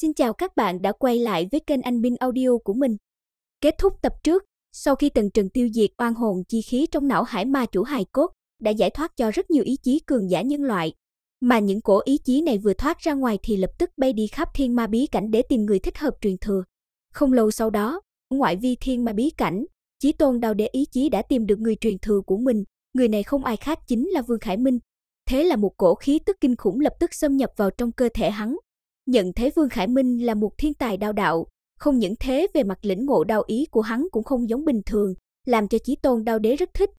Xin chào các bạn đã quay lại với kênh Anh Bin Audio của mình. Kết thúc tập trước, sau khi Tần Trần tiêu diệt oan hồn chi khí trong não hải ma chủ hài cốt, đã giải thoát cho rất nhiều ý chí cường giả nhân loại. Mà những cổ ý chí này vừa thoát ra ngoài thì lập tức bay đi khắp thiên ma bí cảnh để tìm người thích hợp truyền thừa. Không lâu sau đó, ngoại vi thiên ma bí cảnh, Chí Tôn Đao Đế ý chí đã tìm được người truyền thừa của mình, người này không ai khác chính là Vương Khải Minh. Thế là một cổ khí tức kinh khủng lập tức xâm nhập vào trong cơ thể hắn, nhận thấy Vương Khải Minh là một thiên tài đao đạo, không những thế về mặt lĩnh ngộ đao ý của hắn cũng không giống bình thường, làm cho Chí Tôn Đao Đế rất thích.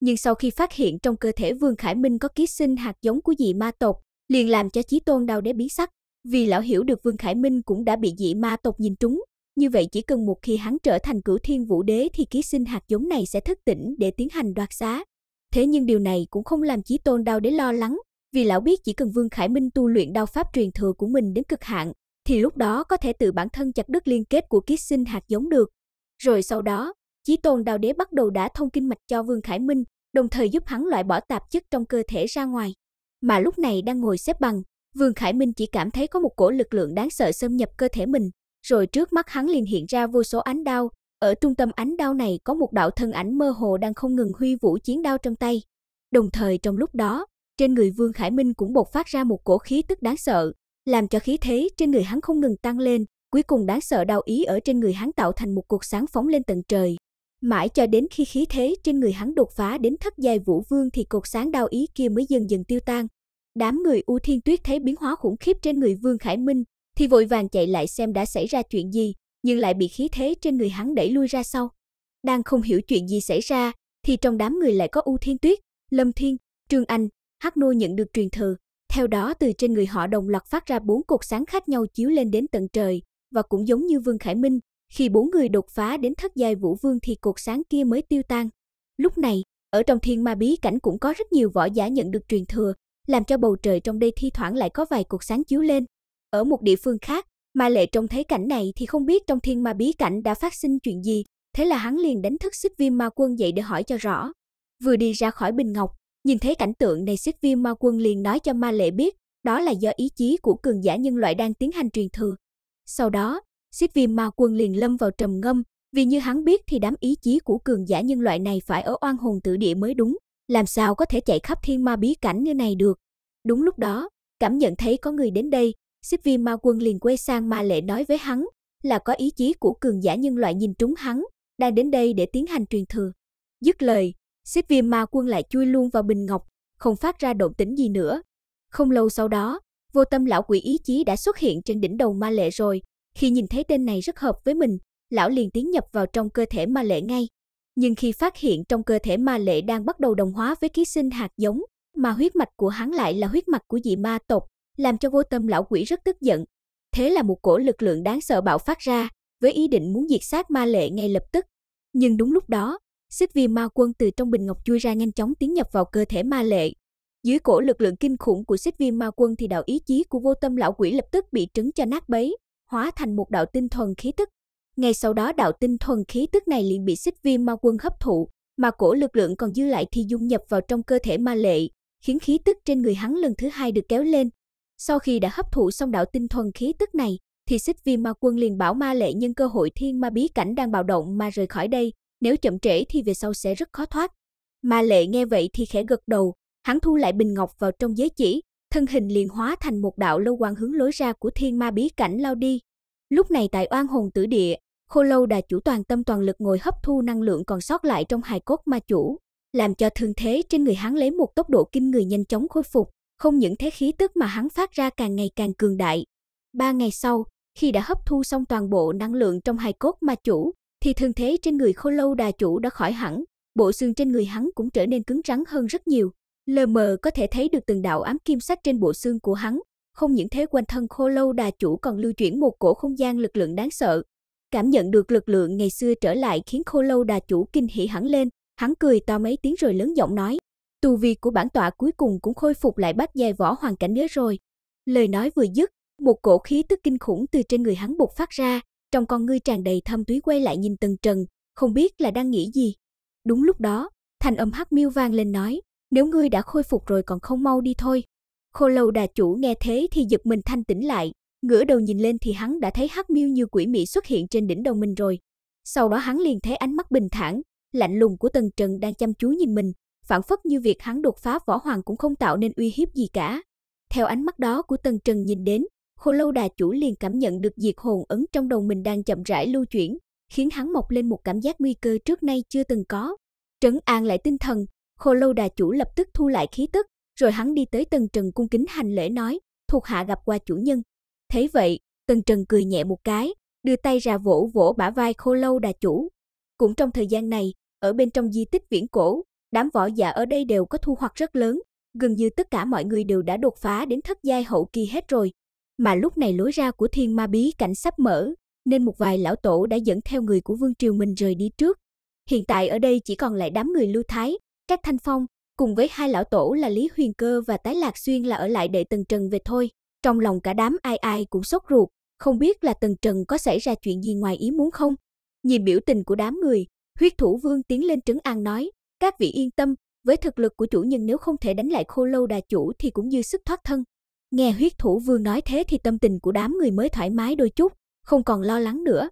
Nhưng sau khi phát hiện trong cơ thể Vương Khải Minh có ký sinh hạt giống của dị ma tộc, liền làm cho Chí Tôn Đao Đế bí sắc, vì lão hiểu được Vương Khải Minh cũng đã bị dị ma tộc nhìn trúng, như vậy chỉ cần một khi hắn trở thành cửu thiên vũ đế thì ký sinh hạt giống này sẽ thức tỉnh để tiến hành đoạt xá. Thế nhưng điều này cũng không làm Chí Tôn Đao Đế lo lắng, vì lão biết chỉ cần Vương Khải Minh tu luyện đao pháp truyền thừa của mình đến cực hạn, thì lúc đó có thể tự bản thân chặt đứt liên kết của ký sinh hạt giống được. Rồi sau đó, Chí Tôn Đao Đế bắt đầu đã thông kinh mạch cho Vương Khải Minh, đồng thời giúp hắn loại bỏ tạp chất trong cơ thể ra ngoài. Mà lúc này đang ngồi xếp bằng, Vương Khải Minh chỉ cảm thấy có một cổ lực lượng đáng sợ xâm nhập cơ thể mình, rồi trước mắt hắn liền hiện ra vô số ánh đao, ở trung tâm ánh đao này có một đạo thân ảnh mơ hồ đang không ngừng huy vũ chiến đao trong tay. Đồng thời trong lúc đó, trên người Vương Khải Minh cũng bộc phát ra một cổ khí tức đáng sợ, làm cho khí thế trên người hắn không ngừng tăng lên, cuối cùng đáng sợ đau ý ở trên người hắn tạo thành một cuộc sáng phóng lên tận trời. Mãi cho đến khi khí thế trên người hắn đột phá đến thất giai vũ vương thì cột sáng đau ý kia mới dần dần tiêu tan. Đám người U Thiên Tuyết thấy biến hóa khủng khiếp trên người Vương Khải Minh thì vội vàng chạy lại xem đã xảy ra chuyện gì, nhưng lại bị khí thế trên người hắn đẩy lui ra sau. Đang không hiểu chuyện gì xảy ra thì trong đám người lại có U Thiên Tuyết, Lâm Thiên, Trương Anh, hắc nô nhận được truyền thừa, theo đó từ trên người họ đồng loạt phát ra bốn cột sáng khác nhau chiếu lên đến tận trời, và cũng giống như Vương Khải Minh, khi bốn người đột phá đến thất giai vũ vương thì cột sáng kia mới tiêu tan. Lúc này, ở trong thiên ma bí cảnh cũng có rất nhiều võ giả nhận được truyền thừa, làm cho bầu trời trong đây thi thoảng lại có vài cột sáng chiếu lên. Ở một địa phương khác, Ma Lệ trông thấy cảnh này thì không biết trong thiên ma bí cảnh đã phát sinh chuyện gì, thế là hắn liền đánh thức xích viêm ma quân dậy để hỏi cho rõ. Vừa đi ra khỏi bình ngọc, Nhìn thấy cảnh tượng này xích viêm ma quân liền nói cho ma lệ biết, đó là do ý chí của cường giả nhân loại đang tiến hành truyền thừa. Sau đó, xích viêm ma quân liền lâm vào trầm ngâm, vì như hắn biết thì đám ý chí của cường giả nhân loại này phải ở oan hồn tự địa mới đúng, làm sao có thể chạy khắp thiên ma bí cảnh như này được. Đúng lúc đó, cảm nhận thấy có người đến đây, xích viêm ma quân liền quay sang ma lệ nói với hắn, là có ý chí của cường giả nhân loại nhìn trúng hắn, đang đến đây để tiến hành truyền thừa. Dứt lời, Xếp viêm ma quân lại chui luôn vào bình ngọc, không phát ra động tĩnh gì nữa. Không lâu sau đó, vô tâm lão quỷ ý chí đã xuất hiện trên đỉnh đầu ma lệ rồi. Khi nhìn thấy tên này rất hợp với mình, lão liền tiến nhập vào trong cơ thể ma lệ ngay. Nhưng khi phát hiện trong cơ thể ma lệ đang bắt đầu đồng hóa với ký sinh hạt giống, mà huyết mạch của hắn lại là huyết mạch của dị ma tộc, làm cho vô tâm lão quỷ rất tức giận. Thế là một cổ lực lượng đáng sợ bạo phát ra, với ý định muốn diệt sát ma lệ ngay lập tức. Nhưng đúng lúc đó, xích vi ma quân từ trong bình ngọc chui ra nhanh chóng tiến nhập vào cơ thể ma lệ. Dưới cổ lực lượng kinh khủng của xích vi ma quân thì đạo ý chí của vô tâm lão quỷ lập tức bị trứng cho nát bấy, hóa thành một đạo tinh thuần khí tức. Ngay sau đó đạo tinh thuần khí tức này liền bị xích vi ma quân hấp thụ, mà cổ lực lượng còn dư lại thì dung nhập vào trong cơ thể ma lệ, khiến khí tức trên người hắn lần thứ hai được kéo lên. Sau khi đã hấp thụ xong đạo tinh thuần khí tức này, thì xích vi ma quân liền bảo ma lệ nhân cơ hội thiên ma bí cảnh đang bạo động mà rời khỏi đây, nếu chậm trễ thì về sau sẽ rất khó thoát. Ma lệ nghe vậy thì khẽ gật đầu, hắn thu lại bình ngọc vào trong giới chỉ, thân hình liền hóa thành một đạo lâu quang hướng lối ra của thiên ma bí cảnh lao đi. Lúc này tại oan hồn tử địa, khô lâu đà chủ toàn tâm toàn lực ngồi hấp thu năng lượng còn sót lại trong hài cốt ma chủ, làm cho thương thế trên người hắn lấy một tốc độ kinh người nhanh chóng khôi phục, không những thế khí tức mà hắn phát ra càng ngày càng cường đại. Ba ngày sau, khi đã hấp thu xong toàn bộ năng lượng trong hài cốt ma chủ, thì thương thế trên người khô lâu đà chủ đã khỏi hẳn, bộ xương trên người hắn cũng trở nên cứng rắn hơn rất nhiều. Lờ mờ có thể thấy được từng đạo ám kim sắc trên bộ xương của hắn, không những thế quanh thân khô lâu đà chủ còn lưu chuyển một cổ không gian lực lượng đáng sợ. Cảm nhận được lực lượng ngày xưa trở lại khiến khô lâu đà chủ kinh hỉ hẳn lên, hắn cười to mấy tiếng rồi lớn giọng nói. Tù vi của bản tọa cuối cùng cũng khôi phục lại bát giai võ hoàn cảnh nữa rồi. Lời nói vừa dứt, một cổ khí tức kinh khủng từ trên người hắn bộc phát ra, trong con ngươi tràn đầy thâm túy quay lại nhìn Tần Trần, không biết là đang nghĩ gì. Đúng lúc đó, thanh âm hắc miêu vang lên nói, nếu ngươi đã khôi phục rồi còn không mau đi thôi. Khô lâu đà chủ nghe thế thì giật mình thanh tỉnh lại, ngửa đầu nhìn lên thì hắn đã thấy hắc miêu như quỷ mị xuất hiện trên đỉnh đầu mình rồi. Sau đó hắn liền thấy ánh mắt bình thản, lạnh lùng của Tần Trần đang chăm chú nhìn mình, phản phất như việc hắn đột phá võ hoàng cũng không tạo nên uy hiếp gì cả. Theo ánh mắt đó của Tần Trần nhìn đến, Khổ lâu đà chủ liền cảm nhận được diệt hồn ấn trong đầu mình đang chậm rãi lưu chuyển, khiến hắn mọc lên một cảm giác nguy cơ trước nay chưa từng có. Trấn an lại tinh thần, khổ lâu đà chủ lập tức thu lại khí tức, rồi hắn đi tới tầng trần cung kính hành lễ nói, thuộc hạ gặp qua chủ nhân. Thế vậy, tầng trần cười nhẹ một cái, đưa tay ra vỗ vỗ bả vai khô lâu đà chủ. Cũng trong thời gian này, ở bên trong di tích viễn cổ, đám võ giả ở đây đều có thu hoạch rất lớn, gần như tất cả mọi người đều đã đột phá đến thất giai hậu kỳ hết rồi, mà lúc này lối ra của thiên ma bí cảnh sắp mở, nên một vài lão tổ đã dẫn theo người của Vương Triều mình rời đi trước. Hiện tại ở đây chỉ còn lại đám người Lưu Thái, các Thanh Phong, cùng với hai lão tổ là Lý Huyền Cơ và Tái Lạc Xuyên là ở lại để Tần Trần về thôi. Trong lòng cả đám ai ai cũng sốt ruột, không biết là Tần Trần có xảy ra chuyện gì ngoài ý muốn không. Nhìn biểu tình của đám người, huyết thủ vương tiến lên trấn an nói, các vị yên tâm, với thực lực của chủ nhân nếu không thể đánh lại khô lâu đà chủ thì cũng dư sức thoát thân. Nghe huyết thủ vương nói thế thì tâm tình của đám người mới thoải mái đôi chút, không còn lo lắng nữa.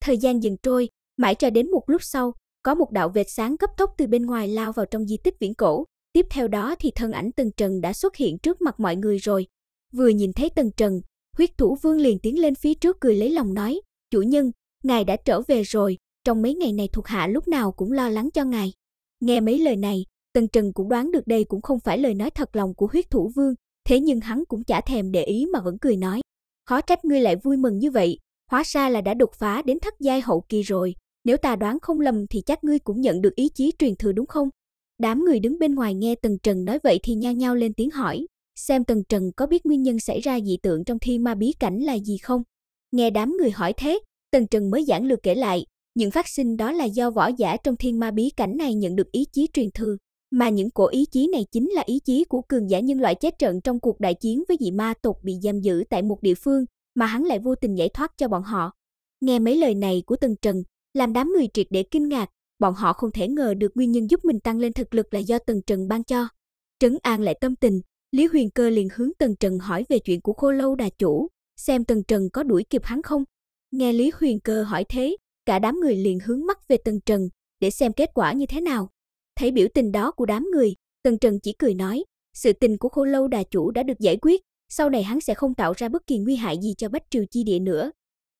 Thời gian dần trôi, mãi cho đến một lúc sau, có một đạo vệt sáng cấp tốc từ bên ngoài lao vào trong di tích viễn cổ. Tiếp theo đó thì thân ảnh Tần Trần đã xuất hiện trước mặt mọi người rồi. Vừa nhìn thấy Tần Trần, huyết thủ vương liền tiến lên phía trước cười lấy lòng nói, chủ nhân, ngài đã trở về rồi, trong mấy ngày này thuộc hạ lúc nào cũng lo lắng cho ngài. Nghe mấy lời này, Tần Trần cũng đoán được đây cũng không phải lời nói thật lòng của huyết thủ vương, thế nhưng hắn cũng chả thèm để ý mà vẫn cười nói. Khó trách ngươi lại vui mừng như vậy, hóa ra là đã đột phá đến thất giai hậu kỳ rồi, nếu ta đoán không lầm thì chắc ngươi cũng nhận được ý chí truyền thừa đúng không? Đám người đứng bên ngoài nghe Tần Trần nói vậy thì nhao nhao lên tiếng hỏi, xem Tần Trần có biết nguyên nhân xảy ra dị tượng trong thiên ma bí cảnh là gì không? Nghe đám người hỏi thế, Tần Trần mới giảng lược kể lại, những phát sinh đó là do võ giả trong thiên ma bí cảnh này nhận được ý chí truyền thừa. Mà những cổ ý chí này chính là ý chí của cường giả nhân loại chết trận trong cuộc đại chiến với dị ma tộc bị giam giữ tại một địa phương mà hắn lại vô tình giải thoát cho bọn họ. Nghe mấy lời này của Tần Trần, làm đám người triệt để kinh ngạc, bọn họ không thể ngờ được nguyên nhân giúp mình tăng lên thực lực là do Tần Trần ban cho. Trấn an lại tâm tình, Lý Huyền Cơ liền hướng Tần Trần hỏi về chuyện của khô lâu đà chủ, xem Tần Trần có đuổi kịp hắn không. Nghe Lý Huyền Cơ hỏi thế, cả đám người liền hướng mắt về Tần Trần, để xem kết quả như thế nào. Thấy biểu tình đó của đám người, Tần Trần chỉ cười nói, sự tình của khô lâu đà chủ đã được giải quyết, sau này hắn sẽ không tạo ra bất kỳ nguy hại gì cho Bách Triều Chi Địa nữa.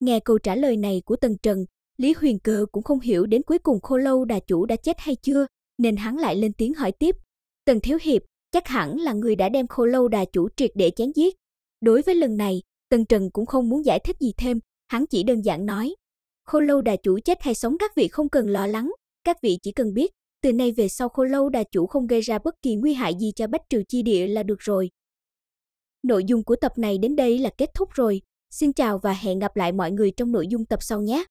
Nghe câu trả lời này của Tần Trần, Lý Huyền Cơ cũng không hiểu đến cuối cùng khô lâu đà chủ đã chết hay chưa, nên hắn lại lên tiếng hỏi tiếp. Tần Thiếu Hiệp, chắc hẳn là người đã đem khô lâu đà chủ triệt để chán giết. Đối với lần này, Tần Trần cũng không muốn giải thích gì thêm, hắn chỉ đơn giản nói. Khô lâu đà chủ chết hay sống các vị không cần lo lắng, các vị chỉ cần biết từ nay về sau khô lâu đà chủ không gây ra bất kỳ nguy hại gì cho Bách Triều Chi Địa là được rồi. Nội dung của tập này đến đây là kết thúc rồi. Xin chào và hẹn gặp lại mọi người trong nội dung tập sau nhé.